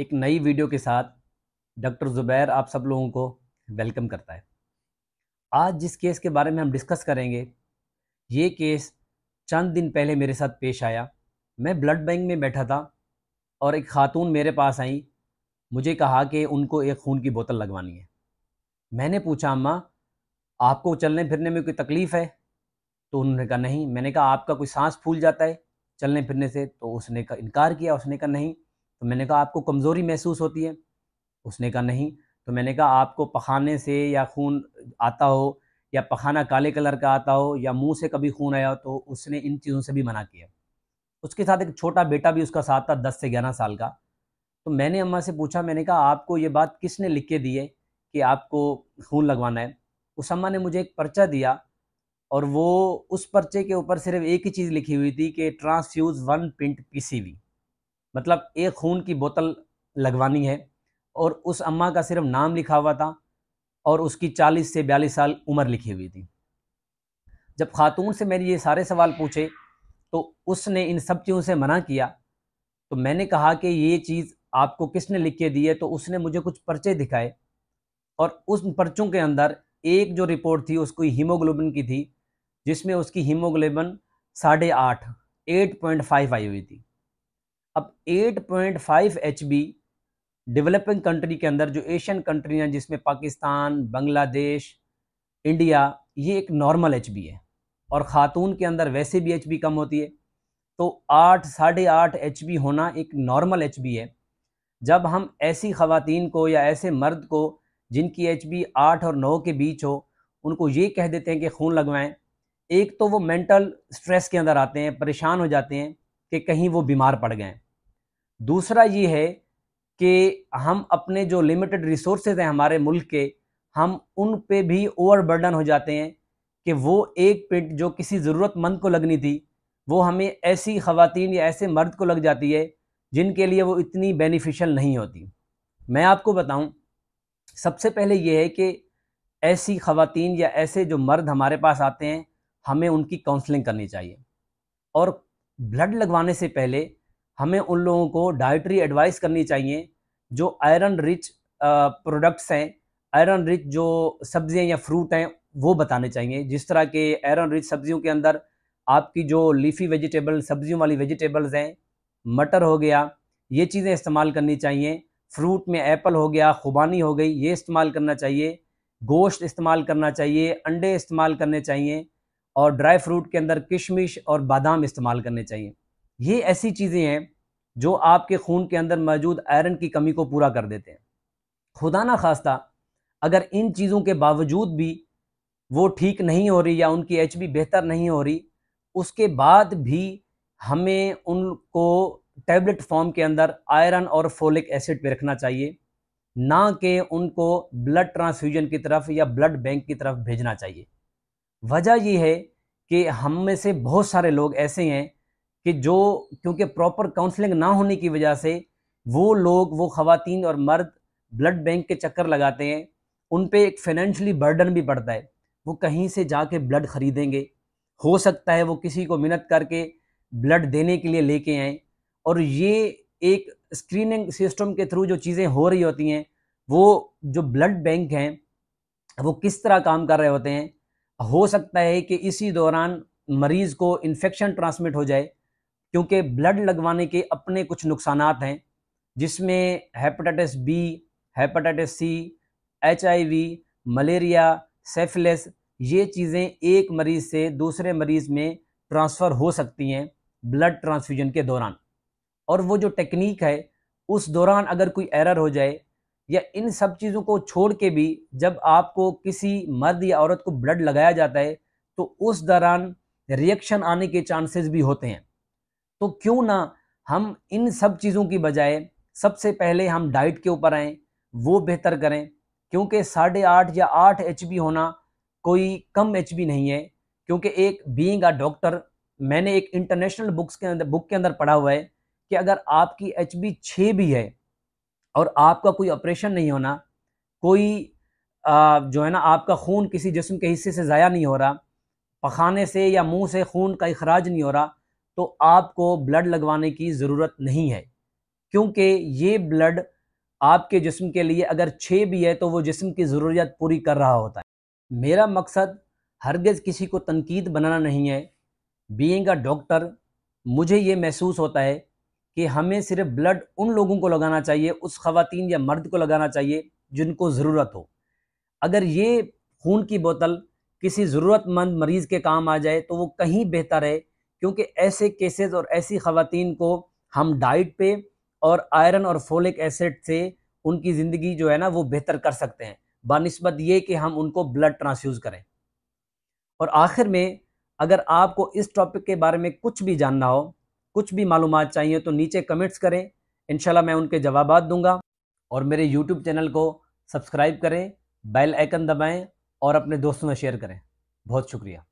एक नई वीडियो के साथ डॉक्टर ज़ुबैर आप सब लोगों को वेलकम करता है आज जिस केस के बारे में हम डिस्कस करेंगे ये केस चंद दिन पहले मेरे साथ पेश आया मैं ब्लड बैंक में बैठा था और एक खातून मेरे पास आई मुझे कहा कि उनको एक खून की बोतल लगवानी है मैंने पूछा अम्मा आपको चलने फिरने में कोई तकलीफ़ है तो उन्होंने कहा नहीं मैंने कहा आपका कोई सांस फूल जाता है चलने फिरने से तो उसने का इनकार किया उसने कहा नहीं तो मैंने कहा आपको कमज़ोरी महसूस होती है उसने कहा नहीं तो मैंने कहा आपको पखाने से या खून आता हो या पखाना काले कलर का आता हो या मुंह से कभी खून आया हो तो उसने इन चीज़ों से भी मना किया उसके साथ एक छोटा बेटा भी उसका साथ था दस से ग्यारह साल का तो मैंने अम्मा से पूछा मैंने कहा आपको ये बात किसने लिख के दी है कि आपको खून लगवाना है उस अम्मा ने मुझे एक पर्चा दिया और वो उस पर्चे के ऊपर सिर्फ एक ही चीज़ लिखी हुई थी कि ट्रांसफ्यूज़ वन पिंट पी मतलब एक खून की बोतल लगवानी है और उस अम्मा का सिर्फ नाम लिखा हुआ था और उसकी 40 से 42 साल उम्र लिखी हुई थी जब खातून से मैंने ये सारे सवाल पूछे तो उसने इन सब चीज़ों से मना किया तो मैंने कहा कि ये चीज़ आपको किसने लिख के दी है तो उसने मुझे कुछ पर्चे दिखाए और उस पर्चों के अंदर एक जो रिपोर्ट थी उसको हीमोग्लोबिन की थी जिसमें उसकी हीमोग्लोबिन साढ़े आठ एट पॉइंट फाइव आई हुई थी अब 8.5 पॉइंट डेवलपिंग कंट्री के अंदर जो एशियन कंट्री हैं जिसमें पाकिस्तान बांग्लादेश इंडिया ये एक नॉर्मल एच है और ख़ातून के अंदर वैसे भी एच कम होती है तो आठ साढ़े आठ एच होना एक नॉर्मल एच है जब हम ऐसी ख़वातीन को या ऐसे मर्द को जिनकी एच बी आठ और नौ के बीच हो उनको ये कह देते हैं कि खून लगवाएं एक तो वो मेंटल स्ट्रेस के अंदर आते हैं परेशान हो जाते हैं कि कहीं वो बीमार पड़ गए दूसरा ये है कि हम अपने जो लिमिटेड रिसोर्सेज हैं हमारे मुल्क के हम उन पे भी ओवरबर्डन हो जाते हैं कि वो एक पिट जो किसी ज़रूरतमंद को लगनी थी वो हमें ऐसी ख़वातीन या ऐसे मर्द को लग जाती है जिनके लिए वो इतनी बेनिफिशियल नहीं होती मैं आपको बताऊं सबसे पहले ये है कि ऐसी ख़वातीन या ऐसे जो मर्द हमारे पास आते हैं हमें उनकी काउंसलिंग करनी चाहिए और ब्लड लगवाने से पहले हमें उन लोगों को डाइटरी एडवाइस करनी चाहिए जो आयरन रिच प्रोडक्ट्स हैं आयरन रिच जो सब्जियां या फ्रूट हैं वो बताने चाहिए जिस तरह के आयरन रिच सब्जियों के अंदर आपकी जो लीफी वेजिटेबल सब्जियों वाली वेजिटेबल्स हैं मटर हो गया ये चीज़ें इस्तेमाल करनी चाहिए फ्रूट में एप्पल हो गया खुबानी हो गई ये इस्तेमाल करना चाहिए गोश्त इस्तेमाल करना चाहिए अंडे इस्तेमाल करने चाहिए और ड्राई फ्रूट के अंदर किशमिश और बादाम इस्तेमाल करने चाहिए ये ऐसी चीज़ें हैं जो आपके खून के अंदर मौजूद आयरन की कमी को पूरा कर देते हैं खुदा ना खास्ता अगर इन चीज़ों के बावजूद भी वो ठीक नहीं हो रही या उनकी एच बेहतर नहीं हो रही उसके बाद भी हमें उनको टैबलेट फॉर्म के अंदर आयरन और फोलिक एसिड पे रखना चाहिए ना कि उनको ब्लड ट्रांसफ्यूजन की तरफ या ब्लड बैंक की तरफ भेजना चाहिए वजह यह है कि हम में से बहुत सारे लोग ऐसे हैं कि जो क्योंकि प्रॉपर काउंसलिंग ना होने की वजह से वो लोग वो ख़ातन और मर्द ब्लड बैंक के चक्कर लगाते हैं उन पर एक फाइनेंशली बर्डन भी पड़ता है वो कहीं से जाके ब्लड ख़रीदेंगे हो सकता है वो किसी को मिन्नत करके ब्लड देने के लिए लेके आएँ और ये एक स्क्रीनिंग सिस्टम के थ्रू जो चीज़ें हो रही होती हैं वो जो ब्लड बैंक हैं वो किस तरह काम कर रहे होते हैं हो सकता है कि इसी दौरान मरीज़ को इन्फेक्शन ट्रांसमिट हो जाए क्योंकि ब्लड लगवाने के अपने कुछ नुकसान हैं जिसमें hepatitis B hepatitis C H malaria syphilis ये चीज़ें एक मरीज़ से दूसरे मरीज़ में ट्रांसफ़र हो सकती हैं ब्लड ट्रांसफ्यूजन के दौरान और वो जो टेक्निक है उस दौरान अगर कोई एरर हो जाए या इन सब चीज़ों को छोड़ के भी जब आपको किसी मर्द या औरत को ब्लड लगाया जाता है तो उस दौरान रिएक्शन आने के चांसेस भी होते हैं तो क्यों ना हम इन सब चीज़ों की बजाय सबसे पहले हम डाइट के ऊपर आएँ वो बेहतर करें क्योंकि साढ़े आठ या आठ एच होना कोई कम एच नहीं है क्योंकि एक बीइंग अ डॉक्टर मैंने एक इंटरनेशनल बुक्स के अंदर बुक के अंदर पढ़ा हुआ है कि अगर आपकी एच बी छः भी है और आपका कोई ऑपरेशन नहीं होना कोई आ, जो है ना आपका खून किसी जिसम के हिस्से से ज़ाया नहीं हो रहा पखाने से या मुंह से खून का अखराज नहीं हो रहा तो आपको ब्लड लगवाने की ज़रूरत नहीं है क्योंकि ये ब्लड आपके जिस्म के लिए अगर छः भी है तो वो जिस्म की ज़रूरत पूरी कर रहा होता है मेरा मकसद हरगज़ किसी को तनकीद बनाना नहीं है बीइंग अ डॉक्टर मुझे ये महसूस होता है कि हमें सिर्फ ब्लड उन लोगों को लगाना चाहिए उस खातन या मर्द को लगाना चाहिए जिनको ज़रूरत हो अगर ये खून की बोतल किसी ज़रूरतमंद मरीज़ के काम आ जाए तो वो कहीं बेहतर है क्योंकि ऐसे केसेस और ऐसी ख़वातीन को हम डाइट पे और आयरन और फोलिक एसिड से उनकी ज़िंदगी जो है ना वो बेहतर कर सकते हैं बनस्बत ये कि हम उनको ब्लड ट्रांसफ्यूज़ करें और आखिर में अगर आपको इस टॉपिक के बारे में कुछ भी जानना हो कुछ भी मालूम चाहिए तो नीचे कमेंट्स करें इन मैं उनके जवाब दूंगा और मेरे यूट्यूब चैनल को सब्सक्राइब करें बेल आइकन दबाएं और अपने दोस्तों में शेयर करें बहुत शुक्रिया